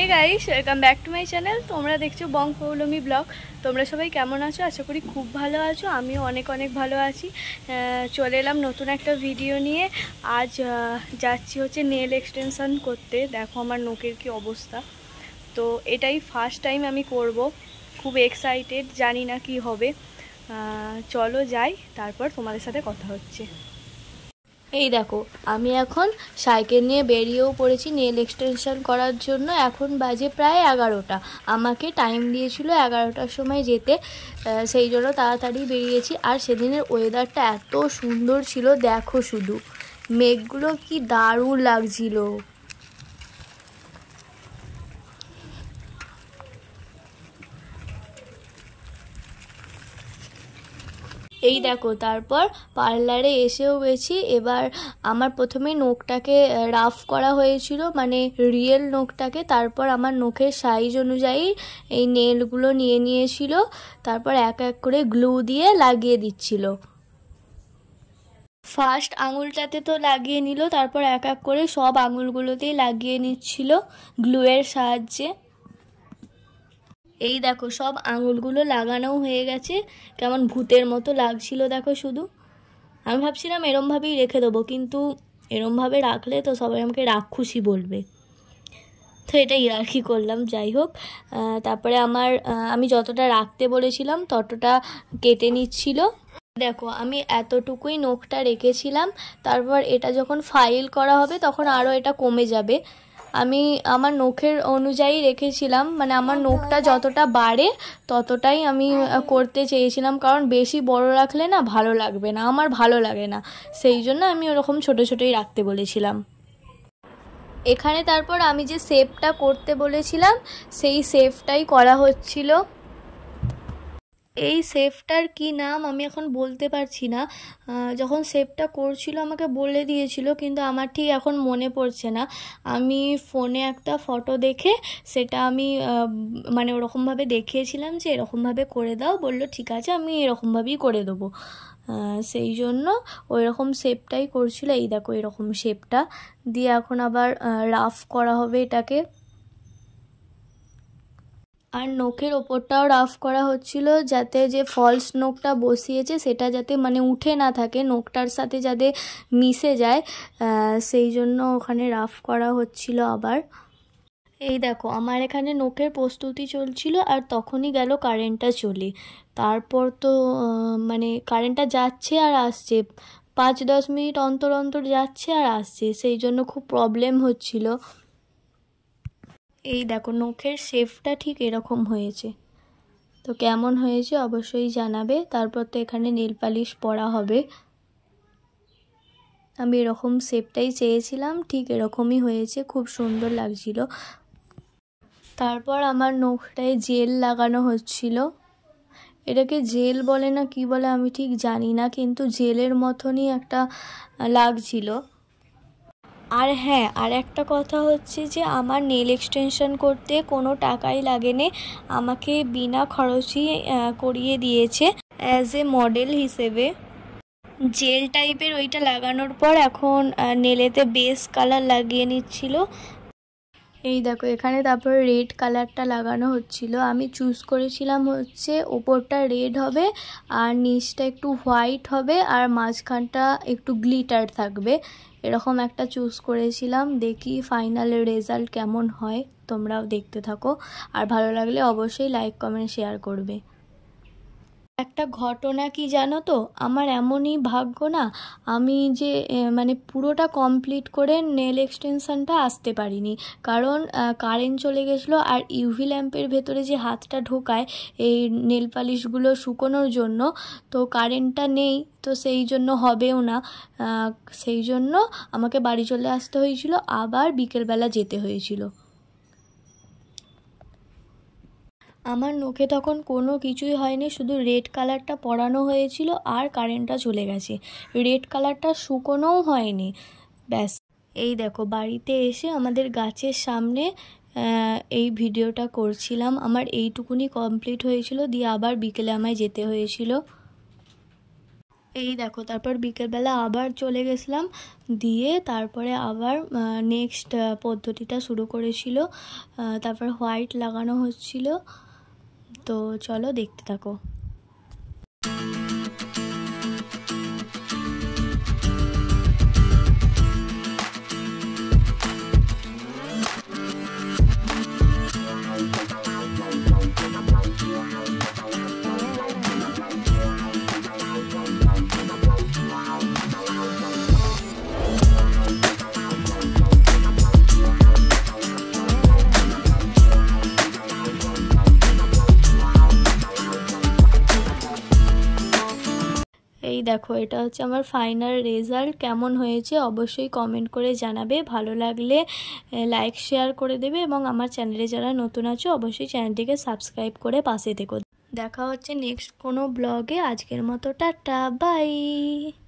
Hey guys welcome back to my channel তোমরা দেখছো বং Poulami blog তোমরা সবাই কেমন আছো আশা করি খুব ভালো আছো আমিও অনেক অনেক ভালো আছি চলে এলাম নতুন একটা ভিডিও নিয়ে আজ যাচ্ছি হচ্ছে নেল এক্সটেনশান করতে দেখো আমার নোকের কি অবস্থা তো এটাই ফার্স্ট টাইম আমি করব খুব এক্সাইটেড জানি না কি হবে চলো যাই তারপর তোমাদের সাথে কথা হচ্ছে এই দেখো আমি এখন সাইকেল নিয়ে বেরিয়েও পড়েছি নেল এক্সটেনশন করার জন্য এখন বাজে প্রায় এগারোটা আমাকে টাইম দিয়েছিল এগারোটার সময় যেতে সেই জন্য তাড়াতাড়ি বেরিয়েছি আর সেদিনের ওয়েদারটা এত সুন্দর ছিল দেখো শুধু মেঘগুলো কি দারুণ লাগছিল এই দেখো তারপর পার্লারে এসেও গেছি এবার আমার প্রথমে নখটাকে রাফ করা হয়েছিল মানে রিয়েল নখটাকে তারপর আমার নখের সাইজ অনুযায়ী এই নেলগুলো নিয়ে নিয়েছিল তারপর এক এক করে গ্লু দিয়ে লাগিয়ে দিচ্ছিল ফার্স্ট আঙুলটাতে তো লাগিয়ে নিল তারপর এক এক করে সব আঙুলগুলোতেই লাগিয়ে নিচ্ছিল গ্লুয়ের সাহায্যে এই দেখো সব আঙুলগুলো লাগানো হয়ে গেছে কেমন ভূতের মতো লাগছিল দেখো শুধু আমি ভাবছিলাম এরমভাবেই রেখে দেবো কিন্তু এরমভাবে রাখলে তো সবাই আমাকে রাক্ষুসি বলবে তো এটা ইয়ার্কি করলাম যাই হোক তারপরে আমার আমি যতটা রাখতে বলেছিলাম ততটা কেটে নিচ্ছিল দেখো আমি এতটুকুই নখটা রেখেছিলাম তারপর এটা যখন ফাইল করা হবে তখন আরও এটা কমে যাবে আমি আমার নখের অনুযায়ী রেখেছিলাম মানে আমার আচ্ছা, নখটা আচ্ছা। যতটা বাড়ে ততটাই আমি করতে চেয়েছিলাম কারণ বেশি বড় রাখলে না ভালো লাগবে না আমার ভালো লাগে না সেই জন্য আমি ওরকম ছোটো ছোটোই রাখতে বলেছিলাম এখানে তারপর আমি যে সেপটা করতে বলেছিলাম সেই সেপটাই করা হচ্ছিল এই সেফটার কি নাম আমি এখন বলতে পারছি না যখন সেফটা করছিল আমাকে বলে দিয়েছিল কিন্তু আমার ঠিক এখন মনে পড়ছে না আমি ফোনে একটা ফটো দেখে সেটা আমি মানে ওরকমভাবে দেখিয়েছিলাম যে এরকমভাবে করে দাও বলল ঠিক আছে আমি এরকমভাবেই করে দেবো সেই জন্য ওই রকম শেপটাই করছিল এই দেখো এরকম শেপটা দিয়ে এখন আবার রাফ করা হবে এটাকে আর নখের ওপরটাও রাফ করা হচ্ছিল যাতে যে ফলস নখটা বসিয়েছে সেটা যাতে মানে উঠে না থাকে নখটার সাথে যাতে মিশে যায় সেই জন্য ওখানে রাফ করা হচ্ছিল আবার এই দেখো আমার এখানে নখের প্রস্তুতি চলছিল আর তখনই গেল কারেন্টটা চলে তারপর তো মানে কারেন্টটা যাচ্ছে আর আসছে পাঁচ দশ মিনিট অন্তর অন্তর যাচ্ছে আর আসছে সেই জন্য খুব প্রবলেম হচ্ছিল এই দেখো নখের শেপটা ঠিক এরকম হয়েছে তো কেমন হয়েছে অবশ্যই জানাবে তারপর তো এখানে নীল পালিশ পরা হবে আমি এরকম শেপটাই চেয়েছিলাম ঠিক এরকমই হয়েছে খুব সুন্দর লাগছিল তারপর আমার নখটায় জেল লাগানো হচ্ছিল এটাকে জেল বলে না কি বলে আমি ঠিক জানি না কিন্তু জেলের মতনই একটা লাগছিল আর হ্যাঁ আর একটা কথা হচ্ছে যে আমার নেল এক্সটেনশন করতে কোনো টাকাই লাগেনি আমাকে বিনা খরচই করিয়ে দিয়েছে অ্যাজ এ মডেল হিসেবে জেল টাইপের ওইটা লাগানোর পর এখন নেলেতে বেস কালার লাগিয়ে নিচ্ছিল এই দেখো এখানে তারপর রেড কালারটা লাগানো হচ্ছিল আমি চুজ করেছিলাম হচ্ছে ওপরটা রেড হবে আর নিচটা একটু হোয়াইট হবে আর মাঝখানটা একটু গ্লিটার থাকবে এরকম একটা চুজ করেছিলাম দেখি ফাইনাল রেজাল্ট কেমন হয় তোমরাও দেখতে থাকো আর ভালো লাগলে অবশ্যই লাইক কমেন্ট শেয়ার করবে একটা ঘটনা কি জানো তো আমার এমনই ভাগ্য না আমি যে মানে পুরোটা কমপ্লিট করে নেল এক্সটেনশানটা আসতে পারিনি কারণ কারেন্ট চলে গেছিলো আর ইউভি ল্যাম্পের ভেতরে যে হাতটা ঢোকায় এই নেল পালিশগুলো শুকোনোর জন্য তো কারেন্টটা নেই তো সেই জন্য হবেও না সেই জন্য আমাকে বাড়ি চলে আসতে হয়েছিল আবার বিকেলবেলা যেতে হয়েছিল আমার নখে তখন কোনো কিছুই হয়নি শুধু রেড কালারটা পরানো হয়েছিল আর কারেন্টটা চলে গেছে রেড কালারটা শুকোনোও হয়নি ব্যাস এই দেখো বাড়িতে এসে আমাদের গাছের সামনে এই ভিডিওটা করছিলাম আমার এইটুকুনি কমপ্লিট হয়েছিল দিয়ে আবার বিকেলে আমায় যেতে হয়েছিল এই দেখো তারপর বিকেলবেলা আবার চলে গেছিলাম দিয়ে তারপরে আবার নেক্সট পদ্ধতিটা শুরু করেছিল তারপর হোয়াইট লাগানো হচ্ছিল तो चलो देखते थको এই দেখো এটা হচ্ছে আমার ফাইনাল রেজাল্ট কেমন হয়েছে অবশ্যই কমেন্ট করে জানাবে ভালো লাগলে লাইক শেয়ার করে দেবে এবং আমার চ্যানেলে যারা নতুন আছো অবশ্যই চ্যানেলটিকে সাবস্ক্রাইব করে পাশে থেকো দেখা হচ্ছে নেক্সট কোনো ব্লগে আজকের মতো টাটা বাই